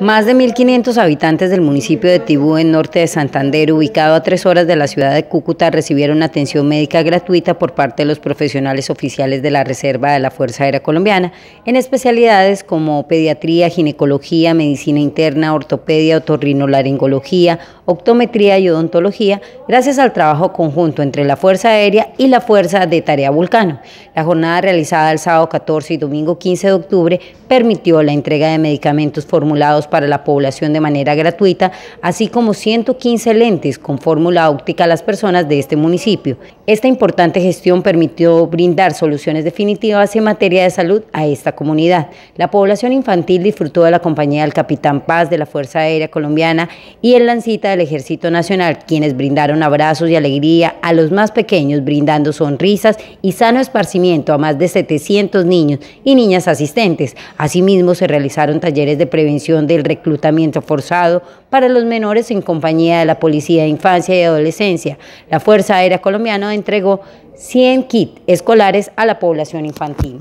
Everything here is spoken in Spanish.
Más de 1.500 habitantes del municipio de Tibú, en norte de Santander, ubicado a tres horas de la ciudad de Cúcuta, recibieron atención médica gratuita por parte de los profesionales oficiales de la Reserva de la Fuerza Aérea Colombiana, en especialidades como pediatría, ginecología, medicina interna, ortopedia, otorrinolaringología, optometría y odontología, gracias al trabajo conjunto entre la Fuerza Aérea y la Fuerza de Tarea Vulcano. La jornada realizada el sábado 14 y domingo 15 de octubre permitió la entrega de medicamentos formulados para la población de manera gratuita, así como 115 lentes con fórmula óptica a las personas de este municipio. Esta importante gestión permitió brindar soluciones definitivas en materia de salud a esta comunidad. La población infantil disfrutó de la compañía del Capitán Paz de la Fuerza Aérea Colombiana y el Lancita del Ejército Nacional, quienes brindaron abrazos y alegría a los más pequeños, brindando sonrisas y sano esparcimiento a más de 700 niños y niñas asistentes. Asimismo, se realizaron talleres de prevención de reclutamiento forzado para los menores en compañía de la Policía de Infancia y Adolescencia. La Fuerza Aérea Colombiana entregó 100 kits escolares a la población infantil.